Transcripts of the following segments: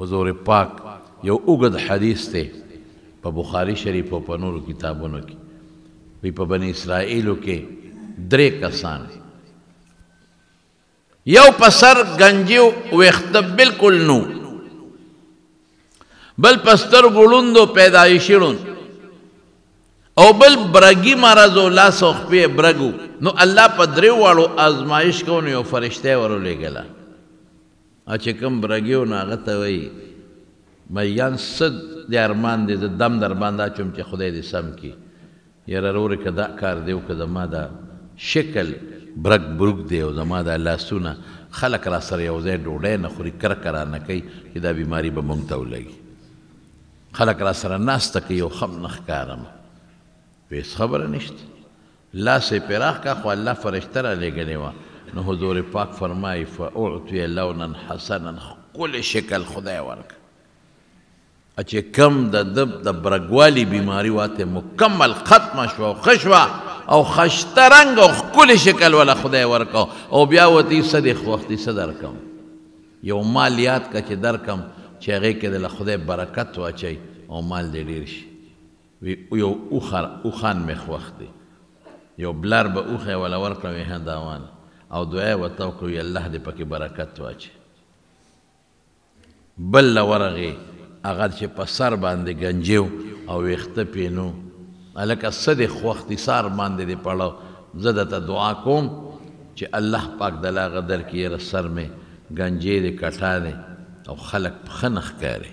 حضور پاک یو اوږد حدیث دی په بخاری شریف او په نورو کتابونو کې وی په بنی اسرائیلو کې درې کسان یو په سر گنجیو ویخته بالکل نو بل په سترګو ړوندو پیدایشي ړوند او بل برګي مرض او لاس او خپې برګو نو الله په درې واړو آزمایش کوو نو یو فرشته ورولېږله چې کوم برګیو ناغه ته وای میان صد د ارمان دې د دم در باندې چوم چې خدای دې سم کی یاره رور کدا کار دیو کدا ما دا شکل برګ برګ دی او زما دا لاسونه خلک را سره یو ځای ډوډۍ نه خوري کر کرا نه کوي چې دا بیماری به مونږ ته ولګي خلک را سره ناسته کوي او خم نه ښکارم هیڅ خبره نشته لاس پراخ کا خو الله فرشته را لېږلې وه نو حضور پاک فرمای فاعطی لونا حسنا ښکلی شکل خدای ورک چې کم د دب د برګوالي بیماری واته مکمل ختم شو او خشوه او خشته رنګ او ښکلی شکل ولا خدای ورکو او بیا وتی صدې وختي صدر کم یو مال یاد کا چې در کم چې هغه کې د خدای برکت واچي او مال دې ډیر شي وی یو اوخر اوخان مخ وخت یو بلر به اوخه ولا ورکړم هنداوان او دعا وته کوي الله دې پکې برکت واچي بل ورغه هغه چې په سر باندې گنجیو او وخته پینو الکه صدې خو اختصار باندې دې پړو زه دته دعا کوم چې الله پاک دلا غدر کې ر سر مې گنجې دې کټا دې او خلق خنخ کاري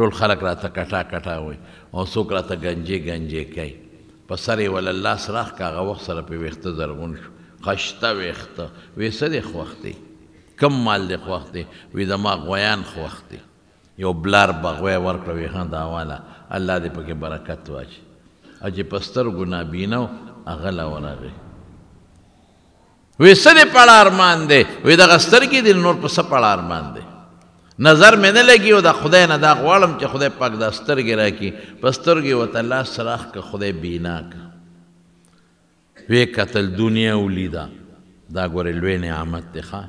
ټول خلق راته کټا کټا وي او څوک راته گنجې گنجې کوي په سر ول الله سره هغه وخت سره په وخته زرغون شو قشته ویخته وې څه دې خوښ دی کم مال دې خوښ دی وې د ما غویان خوښ دی یو بلار بغوی ورکړه وې ها دا والا الله دې پکې برکت واچي او چې په سترګو نابینه هغه له ورغی وې څه دې پړه ارمان دی وې دغه سترګې دې نور په څه پړه ارمان دی نظر مې نه لګي او د خدای نه دا غواړم چې خدای پاک دا سترګې راکړي په سترګې ورته لاس راخ که خدای بینا که وی قتل دنیا ولیدا دا ګورې لوی نعمت دی ښه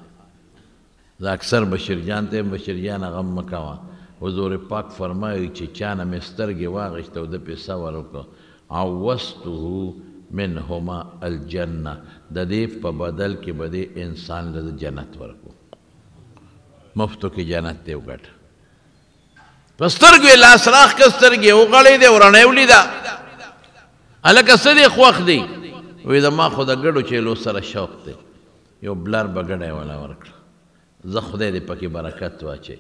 دا اکثر بشرجان ته بشرجان غم مکوا حضور پاک فرمایي چې چانه مې سترګې واغشته او د پیسه ورکو عوسته منهما الجنه د دې په بدل کې به دې انسان له جنت ورکو مفتو کې جنت دی وګټ پسترګې لاس راخ کسترګې وغړې دې ورنې ولیدا الکه سدي خوخ دی وې د ما خو د ګډو چیلو سره شوق دی یو بلر بګړې ولا ورکړه زه خدای دې پکې برکت واچي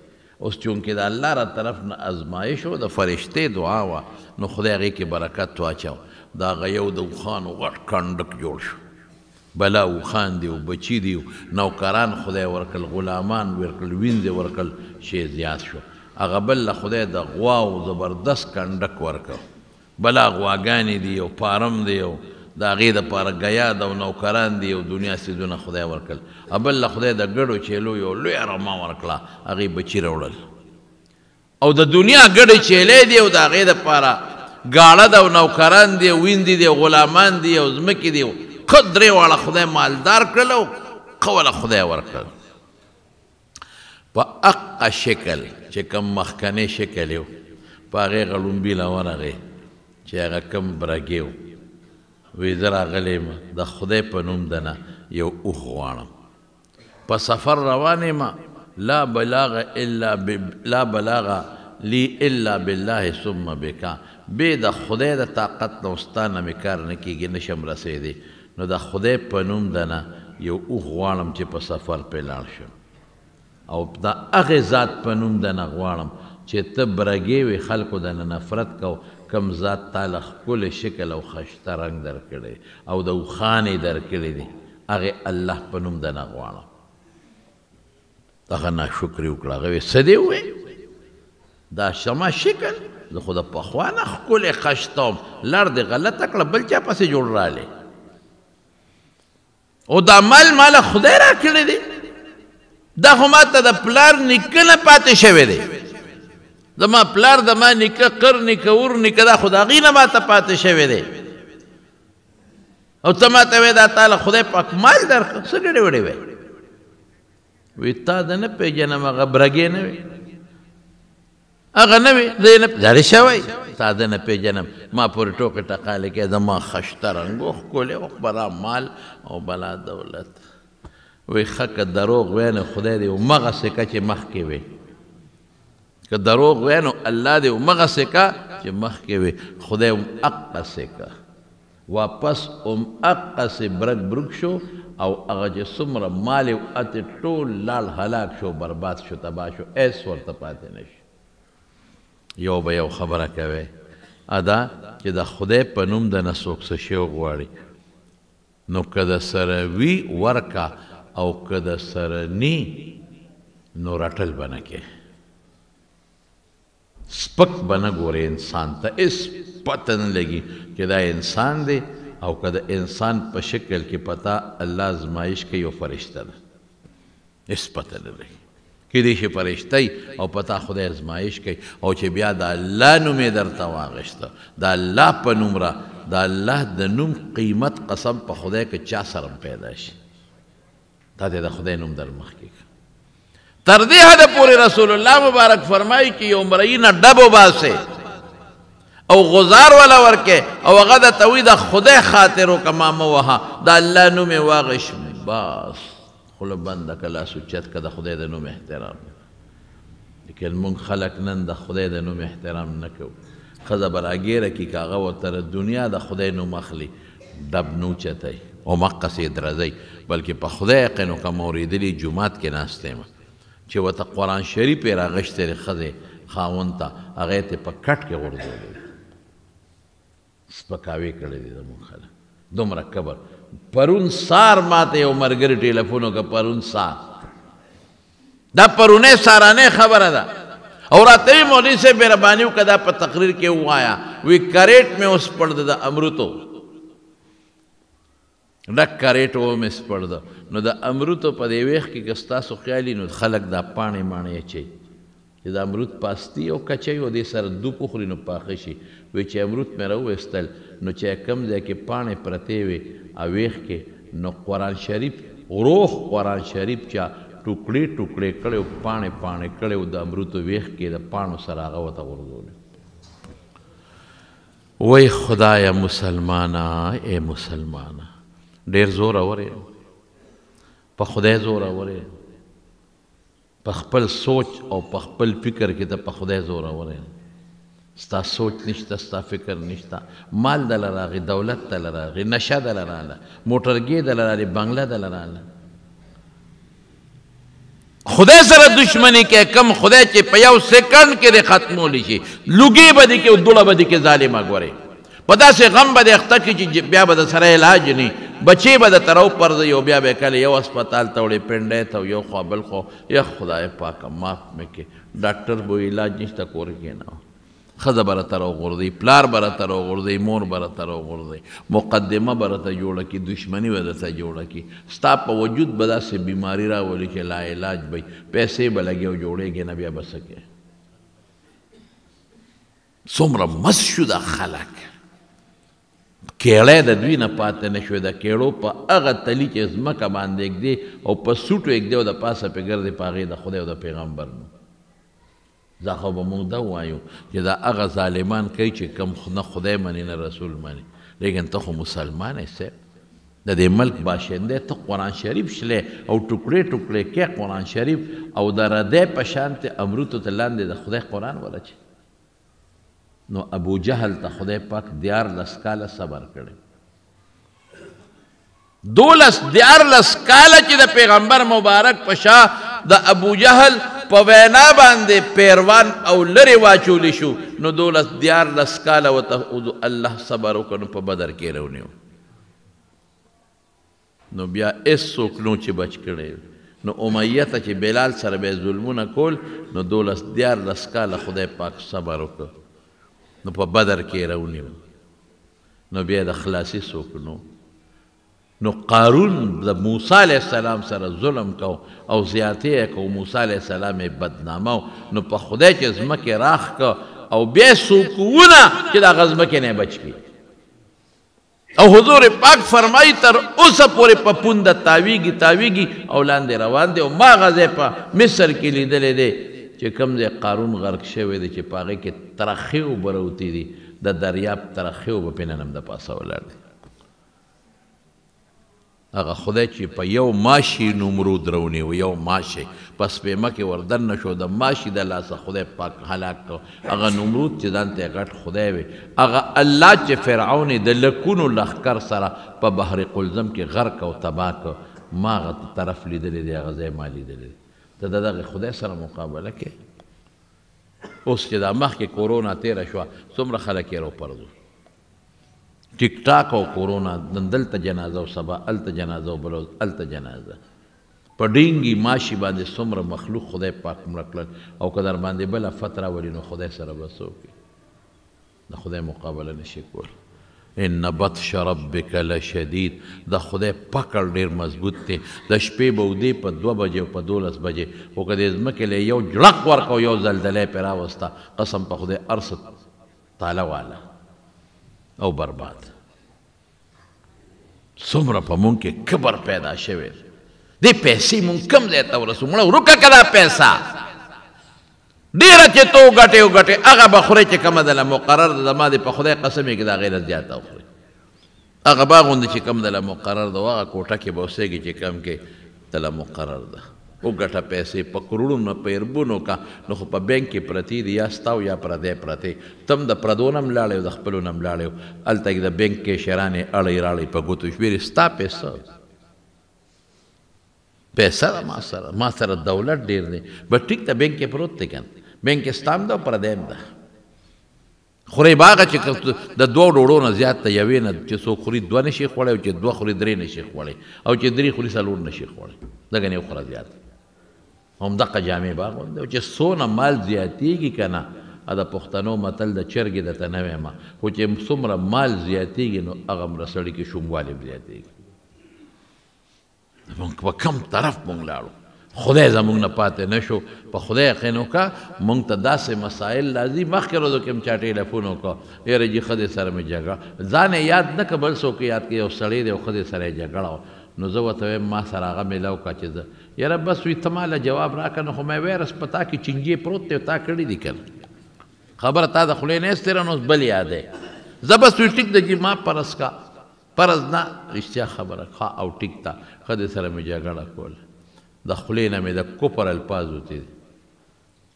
اوس چونکې د الله را طرف نه ازمایش او د فرشتې دعا وا نو خدای هغې کې برکت واچو دا غیو د وخان غټ کندک جوړ شو بلا وخان دی او بچی دی نوکران خدای ورکل غلامان ورکل وینځ ورکل شی زیات شو هغه بل له خدای د غوا او زبردست کندک ورکو بلا غواګانی دی او پارم دی او د هغې دپاره ګیاد او نوکران دي او دنیا سیدونه خدای ورکړل بل له خدای د ګډو چیلو یو لویه رما ورکړه هغې بچي راوړل او د دنیا ګډې چیلې دي او د هغې دپاره گاړه ده او نوکران دی ویندې دی غلامان دی او ځمکې دی ښه درې واړه خدای مالدار کړل او قوله خدای ورکړل په اقه شکل چې کوم مخکنی شکل یې په هغې هغه لومبي له ورغې چې هغه کوم برګې و وې درا غلیم د خدای په نوم دنه یو اوخ غواړم په سفر روانې ما لا بلاغ الا ب... لا بلاغ لی الا بالله ثم بك به د خدای د طاقت نو ستانه مې کار نه کیږي نشم رسېدې نو د خدای په نوم دنه یو اوخ غواړم چې په سفر په لاړ شم او دا هغه ذات په نوم دنه غواړم چې ته برګې وي خلکو دنه نفرت کو کم ذات تعالی خپل شکل او خشته رنگ درکړي او د وخانې درکړي دي هغه الله په نوم د نه غواړه دغه نه شکر وکړه هغه سدي وې دا شما شکل د خدا په خوانه خپل خشتم لړ دې غلطه کړه بل چا پسې جوړ رااله او دا مال مال خدای را کړی دی دا خو ماته د پلار نکنه پاتې شوی دی زما پلار د ما نیکه قر نیکه ور نیکه دا خو د هغې نه ماته پاتې شوی دی او ته ماته وایې دا تاله خدای پاک مال درکړه څه ګډې وړې وی وی تا د نه پېژنم هغه برګې نه وی هغه نه وی دی نه ځارې شوی تا د نه پېژنم ما پورې ټوکې ټقالې کې زما خشته رنګو ښکلې او برا مال او بلا دولت وی ښه که دروغ وی نه خدای دې همغسې که چې مخکې وی که دروغ وای نو الله دې مغه سکا چې مخ کې وي خدای هم اقا سکا واپس ام اقا سي برګ برګ شو او هغه چې څومره مال او اته ټول لال هلاک شو برباد شو تبا شو ایس ورته پاتې نشي یو به یو خبره کوي ادا چې د خدای په نوم د نسوک څه شی غواړي نو کده سره وی ورکا او کده سره نی نو رټل بنکه سپک بنه ګوره انسان ته اس پته نه لګي چې دا انسان دی او که د انسان په شکل کې پتا الله ازمایش کوي او فرشته ده اس پته نه لګي کېدې شي فرشته او پتا خدای ازمایش کوي او چې بیا د الله نوم درته واغشته د الله په نوم را د الله د نوم قیمت قسم په خدای کې چا سره پیدا شي دا د خدای نوم در مخ کې تر دې حد پورې رسول الله مبارک فرمایي چې عمرې نه ډبو باسه او غزار ولا ورکه او هغه د توید خدای خاطر او کمامه وها د الله نوم واغش بس خل بند کلا سچت کده خدای د نوم احترام لیکن مونږ خلق نن د خدای د نوم احترام نکو خزه براګیره کی کاغه و تر دنیا د خدای نوم اخلي دب نو چتای او مقصې درځي بلکې په خدای قنو کوم اوریدلی جمعات کې ناشته چې وته قران شریف راغشتل خزه خاون ته هغه ته په کټ کې ورغول سپکاوي کړی دی زموږ خلک دومره کبر پرون سار ماته یو مرګری ټلیفون وکړ پرون سار دا پرونه سارانه خبره ده اور اته مولوی سے مهربانی وکړه په تقریر کې وایا وی کریټ میں اس پڑھ د امرتو ډک کاریټ و مې سپړد نو د امروتو په دې ویخ کې کستا سو خیالي نو خلک دا پاڼې ماڼې چي چې د امروت پاستی او کچي او دې سره دو پخري نو پاخه شي وی چې امروت مې راوېستل نو چې کم ځای کې پاڼې پرتې وي او ویخ کې نو قران شریف روح قران شریف چا ټوکړې ټوکړې کړې او پاڼې پاڼې کړې او د امروتو ویخ کې د پاڼو سره هغه وته ورغول وای خدایا مسلمانا اے مسلمانا ډیر زور اورې په خدای زور اورې په خپل سوچ او په خپل فکر کې ته په خدای زور اورې ستا سوچ نشته ستا فکر نشته مال دل راغی دولت دل راغی نشه دل راغله موټرګي دل راغلی بنگله دل راغله خدای سره دشمنی کې کم خدای چې په یو سکند کې د ختمولی شي لوګي به دي کې دوړه به دي کې ظالمه ګوري په داسې غم به دې اخته کړي چې بیا به د سره علاج نه بچی به د ترو پر یو بیا به کله یو هسپتال ته وړي پنډې ته یو خو بل خو یا خدای پاک معاف مکې ډاکټر بو علاج نشته کور کې نه خزه بره تر غردي پلار بره تر غردي مور بره تر غردي مقدمه بره ته جوړه کی دشمنی ودا ته جوړه کی ستا په وجود بدا سه بیماری را ولي چې لا علاج به پیسې بلګي او جوړېږي نه بیا بسکه څومره مس شو دا خلک کېړې د دوی نه پاتې نشوې د کېړو په هغه تلی چې ځمکه باندې ږدي او په سوټو ږدي او د پاسه پې ګرځي په هغې د خدای او د پیغمبر نو دا خو به موږ دا وایو چې دا هغه ظالمان کوي چې کم نه خدای مني نه رسول مني لیکن ته خو مسلمان یې صاحب د دې ملک باشنده ته قرآن شریف شلی او ټوکړې ټوکړې کې قرآن شریف او د ردی په شان ته امرودو ته لاندې د خدای قرآن ورچي نو ابو جهل ته خدای پاک دیار لس کاله صبر کړي دولس دیار لس کاله چې د پیغمبر مبارک پشا د ابو جهل په وینا باندې پیروان او لری واچولی شو نو دولس دیار لس کاله وته الله صبر وکړو په بدر کې رونیو نو بیا هیڅوک نو چې بچ کړي نو امیه ته چې بلال سره به ظلمونه کول نو دولس دیار لس کاله خدای پاک صبر وکړو نو په بدر کې راونیو نو بیا د خلاصي څوک نو نو قارون د موسی علی السلام سره ظلم کو او زیاتې کو موسی علی السلام بدنامو نو په خدای چې زمکه راخ کو او بیا سکونه چې دا غزمکه نه بچ کی او حضور پاک فرمای تر اوسه پورې په پوند تاویږي تاویږي او لاندې روان دي او ما غزه په مصر کې لیدلې دي چې کوم ځای قارون غرق شوی دی چې په هغې کې ترخې اوبه راوتې دي د دریاب ترخې اوبه پې نن هم د پاسه ولاړ دی هغه خدای چې په یو ماشي نمرود رونیو یو ماشي په سپېمه کې وردن نشو د ماشي د لاسه خدای پاک هلاک کړ هغه نمرود چې ځانته غټ خدای وي هغه الله چې فرعون د لکونو لښکر سره په بحر قلزم کې غرق او تباه کړ ما هغه طرف لیدلی دی هغه ځای ما لیدلی دی ته د دغه خدای سره مقابله کې اوس چې دا مخکې کورونا تیره شوه څومره خلک یې راپرځو ټیک ټاک او کورونا نن دلته جنازه او سبا هلته جنازه او بل هلته جنازه په ډینګي ماشي باندې څومره مخلوق خدای پاک مړه کړل او که در باندې بله فتره ولي نو خدای سره به څوک د خدای مقابله نشي کولی ان بطش ربک لشدید د خدای پکړ ډیر مضبوط دی د شپې بودی په 2 بجې په 12 بجې او کدی زمکه له یو جړق ورکو یو زلزلې پیرا وستا قسم په خدای ارس تعالی والا او برباد څومره په مونږ کې کبر پیدا شوی دی پیسې مونږ کم ځای ته ورسو مړه ورکه کدا پیسې ډیره چې تو ګټې او ګټې هغه به خورې چې کومه دله مقرر ده زما دې په خدای قسمې کې دا غیر زیاته وخورې هغه باغ غوندې چې کوم دله مقرر ده هغه کوټه کې به اوسېږي چې کم کې دله مقرر ده وګټه پیسې په کروڑونو په اربونو کا نو خو په بینک کې پرتی دي یا ستا یا پردی پرتی تم د پردو نه هم لاړې او د خپلو نه هم لاړې هلته کې د بینک کې شیرانې اړې راړې په ګوتو شمېرې ستا پیسه پیسه ده ما سره ما سره دولت ډېر دی بس ټیک ته بینک کې پروت دی که بنکستان ده پردیم ده خوري باغه چې د دوه ډوړو نه زیات ته یوې نه چې څوک خوري دوه نشي خوړی او چې دوه خوري درې نشي خوړی او چې درې خوري څلور نشي خوړی دغه نه خوره زیات همدغه جامع باغ او چې څونه مال زیاتیږي که نه دا پښتنو متل د چرګې د ته نه ما خو چې څومره مال زیاتیږي نو هغه مره سړي کې شوموالی زیاتیږي په کم طرف مونږ لاړو خدای زمونږ نه پاتې نشو په خدای یقین وکړه مونږ ته داسې مسایل راځي مخکې ورځو کې مې چا ټیلیفون وکړه یاره جي ښځې سره مې جګړه ځان یې یاد نه که بل څوک یاد کړي یو سړی دی او ښځې سره یې جګړه وه نو زه ورته وایم ما سره هغه میلاو کړه چې زه یاره بس وي ته ماله جواب راکړه نو خو مې ویرس په تا کې چینجې پروت دی تا کړي دي کنه خبره تا د خولې نه ایستې نو بل یاد دی زه بس وي ټیک د جي ما پرس کا پرز نه رښتیا خبره ښه او ټیک تا ښځې سره مې جګړه کوله د خلینا مې د کفر الفاظ وتی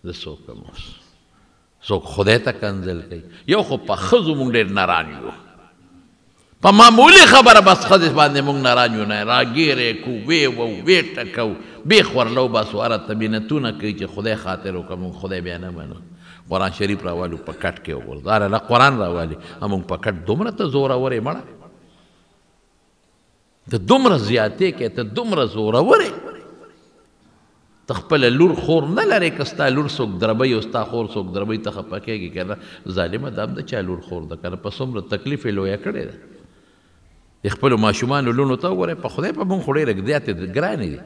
د څوک موس څوک خدای ته کنزل کوي یو خو په خزو مونږ ډېر ناران یو په معمولی خبره بس خزې باندې مونږ ناران یو نه راګیرې کو وی و وی ټکو به خورلو بس واره تبینتونه کوي چې خدای خاطر وکړه مونږ خدای بیا نه منو قران شریف راوالو په کټ کې وګورځار له قران راوالي همون په کټ دومره ته زور اورې مړه ته دومره زیاتې کې ته دومره زور اورې تخپل لور خور نه لري کستا لور څوک دربې او ستا خور څوک دربې ته خپکهږي کنه ظالمه دام د چا لور خور د کنه په څومره تکلیف لویا کړی ده خپل ماشومان لونو ته وره په خدای په مون خوري رګ دیات ګران دي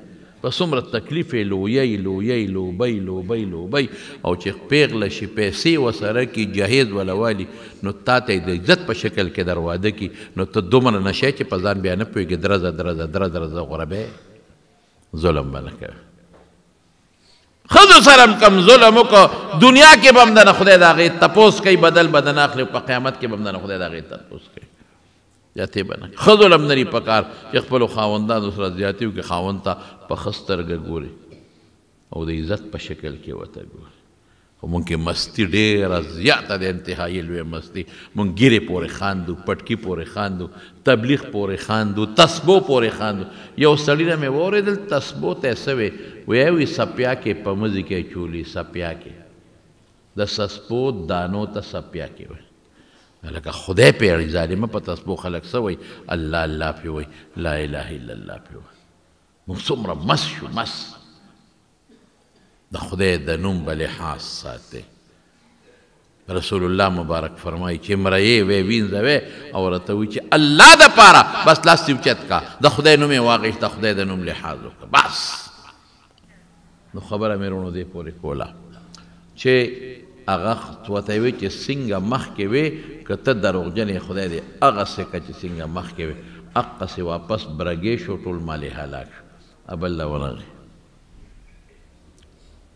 په څومره تکلیف لوی لوی لوبي لوبي لوبي او چې پیغله شي پیسې وسره کې جهیز ولوالي نو تاته د عزت په شکل کې درواده کې نو ته دومره نشې چې په ځان بیان پويږي درزه درزه درزه درزه غربه ظلم باندې کوي خزو سرم کم ظلم کو دنیا کې بم دنه خدای دا غي تپوس کوي بدل بدن اخلي په قیامت کې بم دنه خدای دا غي تپوس کوي جاته بنا خزو لم نری پکار چې خپل خاوندان سره زیاتیو کې خاوند ته په خستر ګوري او د عزت په شکل کې وته ګوري خو مونږ کې مستی ډېره زیاته د انتهایی لویه مستی مونږ ګیرې پورې خاندو پټکي پورې خاندو تبلیغ پورې خاندو تسبو پورې خاندو یو سړي نه مې واورېدل تسبو ته څه وې ویې وي سپیا کې په مزې کې چولي سپیا کې د سسپو دانو ته سپیا کې وایي لکه خدای پیړي ظالمه په تسبو خلق سوی الله الله پی وای لا اله الا الله پی وای موږ څومره مس شو مس د خدای د نوم بل لحاظ ساتي رسول الله مبارک فرمایي چې مرایې وې وینځوې او راته وی چې الله د پاره بس لاس چت کا د خدای نوم واقع د خدای د نوم لحاظ وکړه بس نو خبره مې رونو دې پورې کوله چې هغه وته وی چې څنګه مخ کې وي کته دروغجنې خدای دې هغه څنګه چې څنګه مخ کې وي اقصه واپس برګې شو ټول مالې هلاک ابل الله ورغه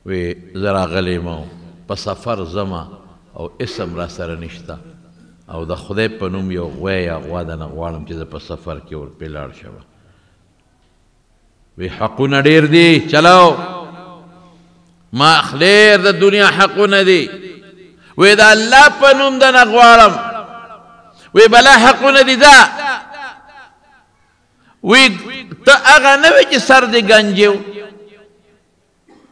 وی زرا غلی ما په سفر زما او اسم را سره نشتا او د خدای په نوم یو غوی یا غوا د نه غواړم چې په سفر کې ور پیلاړ شوه وی حقونه ډیر دي چلاو ما خلیر د دنیا حقونه دي وی دا الله په نوم د نه غواړم وی بلا حقونه دي دا وی ته هغه نه چې سر دې گنجو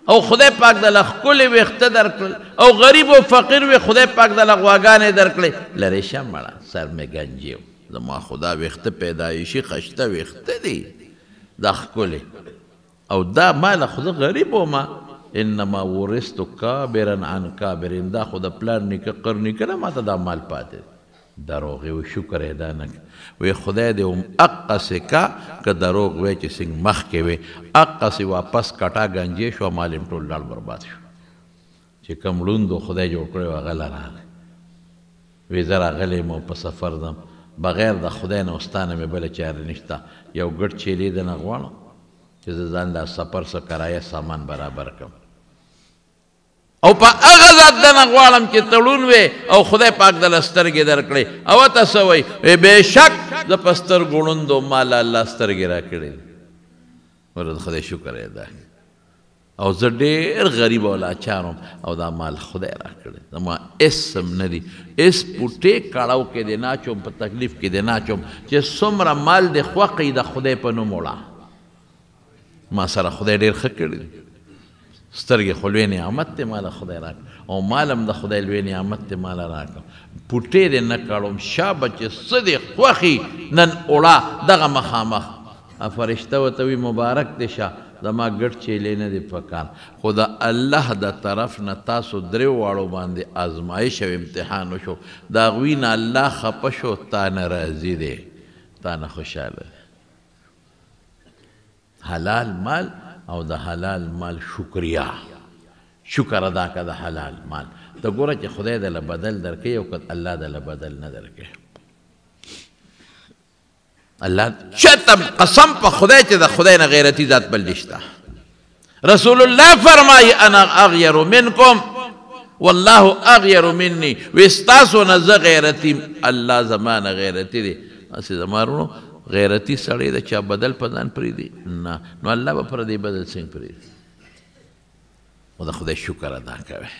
او خدای پاک د لخل وخت درکل او غریب او فقیر وی خدای پاک د لغواګانې درکړي لری شمړه سر مې گنجیو زما خدا وخت پیدایشي خشته وخت دی د خل او دا مال خدای غریب او ما انما ورثت کابرا عن کابرین دا خدای پلان نک قرنی کله ما ته دا مال پاتې دروغ او شکر ادا نه وي خدای دې هم اقصه کا ک دروغ وای چې سنگ مخ کې وي اقصه واپس کټا گنجې شو مالم ټول لړ برباد شو چې کوم لوندو خدای جوړ کړو هغه لاره وی زرا غلې مو په سفر دم بغیر د خدای نه واستانه مې بل چاره نشتا یو ګډ چيلي د نغوانو چې ځان د سفر سره کرایه سامان برابر کړم او په هغه ذات دنه غواړم چې تړون وې او خدای پاک دله سترګې درکړې او ته څه وایي وې بېشک زه په سترګو ړوندو ماله الله سترګې راکړې ورته خدای شکر ادا او زه ډېر غریب او لاچار او دا مال خدای راکړی زما هېڅ هم نه دي هېڅ پوټې کړاو کې دی ناچوم په تکلیف کې دی ناچوم چې څومره مال دې خوښ د خدای په نوم وړه ما سره خدای ډېر ښه کړی دی سترګې خو لوی نعمت دی ماله خدای راکړ او مالم د خدای لوی نعمت دی ماله راکړ پوټې دې نه کړم شابه چې څه دې خوښي نن اوړه دغه مخامخ فرشته ورته وي مبارک دې شه زما ګټ چیلې نه دی پکار خو د الله د طرف نه تاسو درې واړو باندې آزمایش او امتحان وشو د هغوی نه الله خفه شو تا نه راضي دی تا نه خوشحاله حلال مال او دا حلال مال شکریہ شکر ادا کا دا حلال مال تو گورا چی خدای دا لبدل در کئی او کت اللہ دا لبدل ندر کئی اللہ چیتم قسم پا خدای چی دا خدای نغیرتی ذات پل دشتا رسول اللہ فرمائی انا اغیر منکم کم واللہ اغیر من نی وستاسو نزغیرتی اللہ زمان غیرتی دی اسی زمان رو غیرتی سړی د چا بدل په ځان پریږدي نه نو الله به پردی بدل څنګه پریږدي خو د خدای شکر ادا کوئ